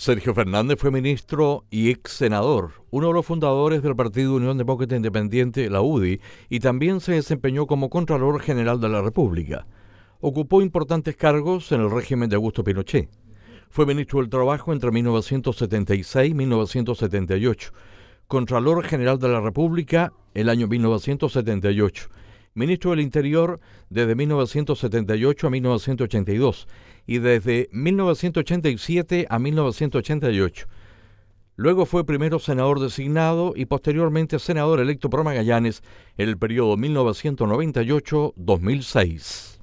Sergio Fernández fue ministro y ex senador, uno de los fundadores del Partido Unión Demócrata Independiente, la UDI, y también se desempeñó como Contralor General de la República. Ocupó importantes cargos en el régimen de Augusto Pinochet. Fue ministro del Trabajo entre 1976 y 1978, Contralor General de la República el año 1978 ministro del Interior desde 1978 a 1982 y desde 1987 a 1988. Luego fue primero senador designado y posteriormente senador electo por Magallanes en el periodo 1998-2006.